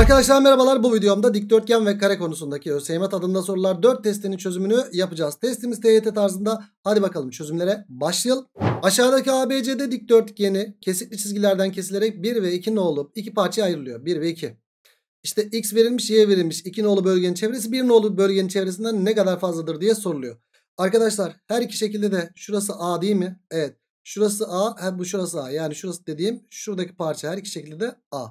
Arkadaşlar merhabalar bu videomda dikdörtgen ve kare konusundaki ÖSYM adında sorular 4 testinin çözümünü yapacağız. Testimiz TYT tarzında hadi bakalım çözümlere başlayalım. Aşağıdaki ABCD dikdörtgeni kesitli çizgilerden kesilerek 1 ve 2 nolu iki parçaya ayrılıyor 1 ve 2. İşte x verilmiş y verilmiş 2 nolu bölgenin çevresi 1 nolu bölgenin çevresinden ne kadar fazladır diye soruluyor. Arkadaşlar her iki şekilde de şurası A değil mi? Evet şurası A hem bu şurası A yani şurası dediğim şuradaki parça her iki şekilde de A.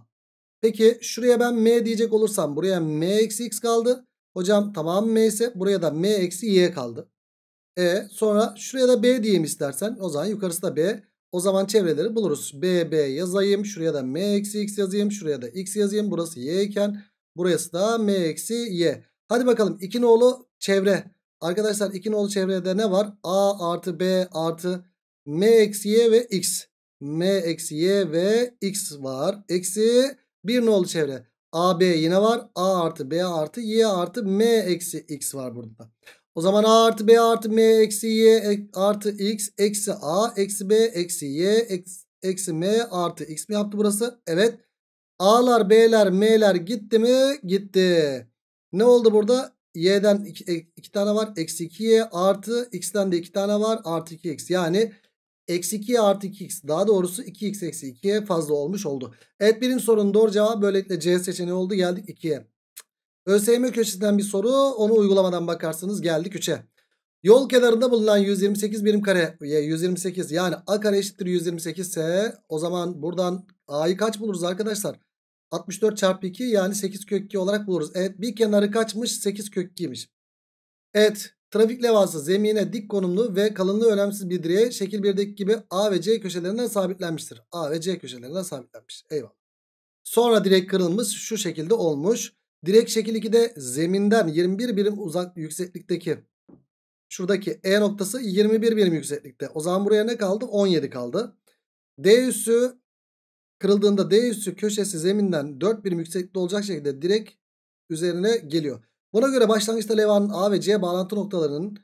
Peki şuraya ben m diyecek olursam buraya m eksi x kaldı. Hocam tamam m ise buraya da m eksi y kaldı. E sonra şuraya da b diyeyim istersen. O zaman yukarısı da b. O zaman çevreleri buluruz. b b yazayım. Şuraya da m eksi x yazayım. Şuraya da x yazayım. Burası y iken burası da m eksi y. Hadi bakalım iki nolu çevre. Arkadaşlar iki nolu çevrede ne var? a artı b artı m eksi y ve x. m eksi y ve x var. Eksi bir nolu çevre. AB yine var. A artı B artı Y artı M eksi X var burada. O zaman A artı B artı M eksi Y e, artı X eksi A eksi B eksi Y eksi, M artı X mi yaptı burası? Evet. A'lar B'ler M'ler gitti mi? Gitti. Ne oldu burada? Y'den 2 e, tane var. Eksi 2Y artı X'den de 2 tane var. Artı 2X. Yani Eksi 2 y artı 2x daha doğrusu 2x eksi 2'ye fazla olmuş oldu. Evet birinci sorunun doğru cevabı böylelikle C seçeneği oldu geldik 2'ye. ÖSYM köşesinden bir soru onu uygulamadan bakarsınız geldik 3'e. Yol kenarında bulunan 128 birim kare 128 yani a kare eşittir 128 ise o zaman buradan a'yı kaç buluruz arkadaşlar? 64 çarpı 2 yani 8 kök 2 olarak buluruz. Evet bir kenarı kaçmış 8 kök 2'ymiş. Evet Trafik levhası zemine dik konumlu ve kalınlığı önemsiz bir direğe şekil 1'deki gibi A ve C köşelerinden sabitlenmiştir. A ve C köşelerinden sabitlenmiş. Eyvallah. Sonra direk kırılmış şu şekilde olmuş. Direk şekil 2'de zeminden 21 birim uzak yükseklikteki şuradaki E noktası 21 birim yükseklikte. O zaman buraya ne kaldı? 17 kaldı. D üssü kırıldığında D üssü köşesi zeminden 4 birim yükseklikte olacak şekilde direk üzerine geliyor. Buna göre başlangıçta levhanın A ve C bağlantı noktalarının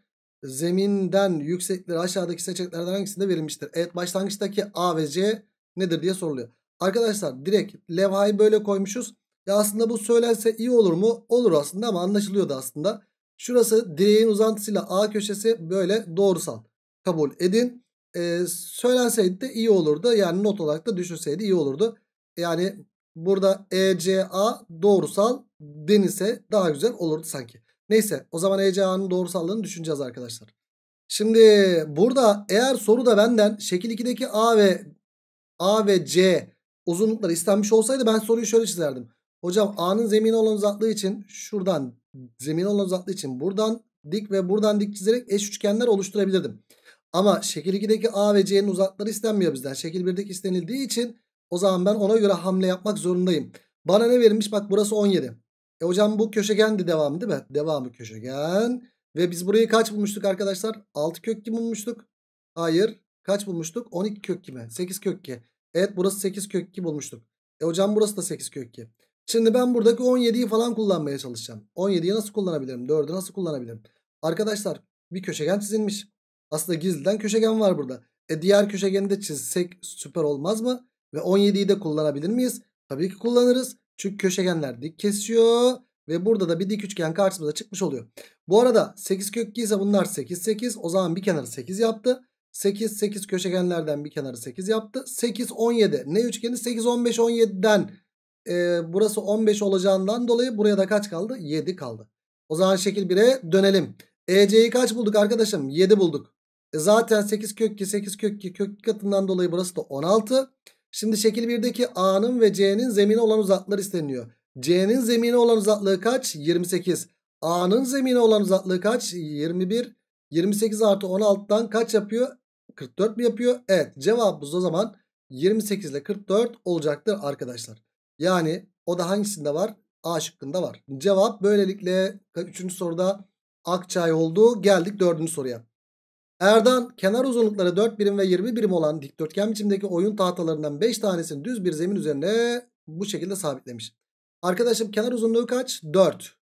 zeminden yüksekleri aşağıdaki seçeneklerden hangisinde verilmiştir? Evet başlangıçtaki A ve C nedir diye soruluyor. Arkadaşlar direkt levhayı böyle koymuşuz. Ya aslında bu söylense iyi olur mu? Olur aslında ama anlaşılıyordu aslında. Şurası direğin uzantısıyla A köşesi böyle doğrusal. Kabul edin. Ee, söylenseydi de iyi olurdu. Yani not olarak da düşünseydi iyi olurdu. Yani Burada ECA doğrusal denilse daha güzel olurdu sanki. Neyse o zaman ECA'nın doğrusallığını düşüneceğiz arkadaşlar. Şimdi burada eğer soru da benden şekil 2'deki A ve A ve C uzunlukları istenmiş olsaydı ben soruyu şöyle çizerdim. Hocam A'nın zemin olan uzaklığı için şuradan zemin olan uzaklığı için buradan dik ve buradan dik çizerek eş üçgenler oluşturabilirdim. Ama şekil 2'deki A ve C'nin uzakları istenmiyor bizden. Şekil 1'deki istenildiği için o zaman ben ona göre hamle yapmak zorundayım. Bana ne verilmiş? Bak burası 17. E hocam bu köşegen de devamı değil mi? Devamı köşegen. Ve biz burayı kaç bulmuştuk arkadaşlar? 6 kök kimi bulmuştuk? Hayır. Kaç bulmuştuk? 12 kök kimi? 8 kök ki. Evet burası 8 kök 2 bulmuştuk. E hocam burası da 8 kök ki. Şimdi ben buradaki 17'yi falan kullanmaya çalışacağım. 17'yi nasıl kullanabilirim? 4'ü nasıl kullanabilirim? Arkadaşlar bir köşegen çizilmiş. Aslında gizliden köşegen var burada. E diğer köşegeni de çizsek süper olmaz mı? Ve 17'yi de kullanabilir miyiz? Tabii ki kullanırız. Çünkü köşegenler dik kesiyor. Ve burada da bir dik üçgen karşımıza çıkmış oluyor. Bu arada 8 kök 2 ise bunlar 8 8. O zaman bir kenarı 8 yaptı. 8 8 köşegenlerden bir kenarı 8 yaptı. 8 17. Ne üçgeni? 8 15 17'den e, burası 15 olacağından dolayı buraya da kaç kaldı? 7 kaldı. O zaman şekil 1'e dönelim. EC'yi kaç bulduk arkadaşım? 7 bulduk. E zaten 8 kök 2 8 kök 2 kök katından dolayı burası da 16. Şimdi şekil 1'deki A'nın ve C'nin zemine olan uzaklıklar isteniyor. C'nin zemine olan uzaklığı kaç? 28. A'nın zemine olan uzaklığı kaç? 21. 28 artı 16'dan kaç yapıyor? 44 mi yapıyor? Evet cevabımız o zaman 28 ile 44 olacaktır arkadaşlar. Yani o da hangisinde var? A şıkkında var. Cevap böylelikle 3. soruda Akçay oldu. Geldik 4. soruya. Erdan kenar uzunlukları 4 birim ve 20 birim olan dikdörtgen biçimdeki oyun tahtalarından 5 tanesini düz bir zemin üzerine bu şekilde sabitlemiş. Arkadaşım kenar uzunluğu kaç? 4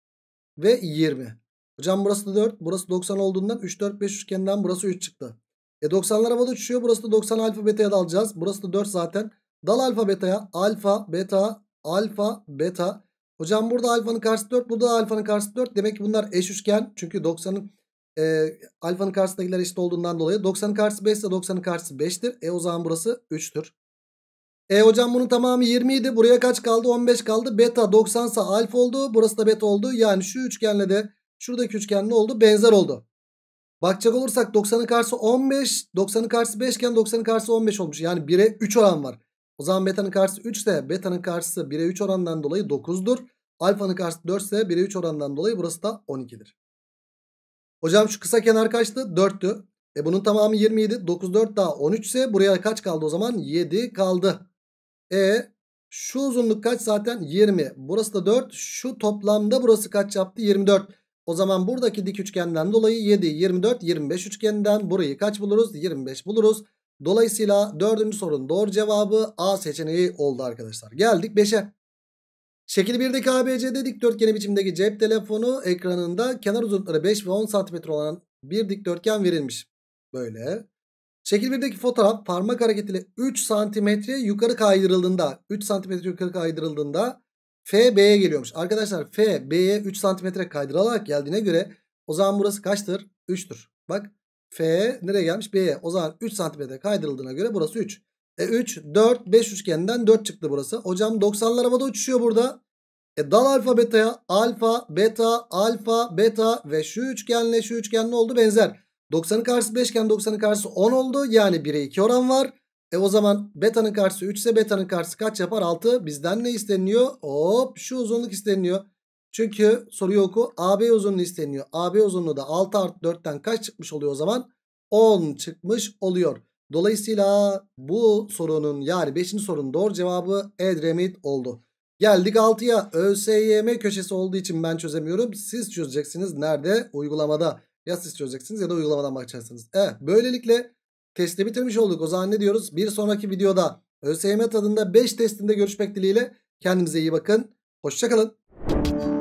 ve 20. Hocam burası da 4 burası 90 olduğundan 3 4 5 üçgeninden burası 3 çıktı. E 90'lar havada uçuşuyor burası da 90 alfa beta'ya dalacağız. Burası da 4 zaten. Dal alfa beta'ya alfa beta alfa beta. Hocam burada alfanın karşısı 4 burada alfanın karşısı 4 demek ki bunlar eş üçgen çünkü 90'ın e, alfanın karşısındakiler eşit olduğundan dolayı 90'ın karşısı 5 ise 90'ın karşısı 5'tir. E o zaman burası 3'tür. E hocam bunun tamamı 20 idi. Buraya kaç kaldı? 15 kaldı. Beta 90 ise alfa oldu. Burası da beta oldu. Yani şu üçgenle de şuradaki üçgen ne oldu? Benzer oldu. Bakacak olursak 90'ın karşısı 15, 90'ın karşısı 5 iken 90'ın karşısı 15 olmuş. Yani 1'e 3 oran var. O zaman beta'nın karşısı 3 ise beta'nın karşısı 1'e 3 orandan dolayı 9'dur. Alfa'nın karşısı 4 ise 1'e 3 orandan dolayı burası da 12'dir. Hocam şu kısa kenar kaçtı? 4'tü. E bunun tamamı 27. 9 4 daha 13 ise buraya kaç kaldı o zaman? 7 kaldı. E şu uzunluk kaç zaten? 20. Burası da 4. Şu toplamda burası kaç yaptı? 24. O zaman buradaki dik üçgenden dolayı 7, 24, 25 üçgeninden burayı kaç buluruz? 25 buluruz. Dolayısıyla dördüncü sorunun doğru cevabı A seçeneği oldu arkadaşlar. Geldik 5'e. Şekil 1'deki ABCD dikdörtgeni biçimdeki cep telefonu ekranında kenar uzunlukları 5 ve 10 cm olan bir dikdörtgen verilmiş. Böyle. Şekil 1'deki fotoğraf parmak hareketiyle 3 cm yukarı kaydırıldığında 3 cm yukarı kaydırıldığında F B'ye geliyormuş. Arkadaşlar F B'ye 3 cm kaydırılarak geldiğine göre o zaman burası kaçtır? 3'tür. Bak F nereye gelmiş? B'ye. O zaman 3 cm kaydırıldığına göre burası 3. E 3, 4, 5 üçgeninden 4 çıktı burası. Hocam 90'lar havada uçuşuyor burada. E dal alfa beta'ya alfa, beta, alfa, beta ve şu üçgenle şu üçgen ne oldu benzer. 90'ın karşısı 5 iken 90'ın karşısı 10 oldu. Yani 1'e 2 oran var. E o zaman beta'nın karşısı 3 ise beta'nın karşısı kaç yapar? 6. Bizden ne isteniyor? Hop şu uzunluk isteniyor. Çünkü soruyu oku. AB uzunluğu isteniyor. AB uzunluğu da 6 artı 4'ten kaç çıkmış oluyor o zaman? 10 çıkmış oluyor. Dolayısıyla bu sorunun yani 5. sorunun doğru cevabı Edremit oldu. Geldik 6'ya. ÖSYM köşesi olduğu için ben çözemiyorum. Siz çözeceksiniz. Nerede? Uygulamada. Ya siz çözeceksiniz ya da uygulamadan bakacaksınız. Evet böylelikle testi bitirmiş olduk. O zaman ne diyoruz? Bir sonraki videoda ÖSYM tadında 5 testinde görüşmek dileğiyle. Kendinize iyi bakın. Hoşçakalın.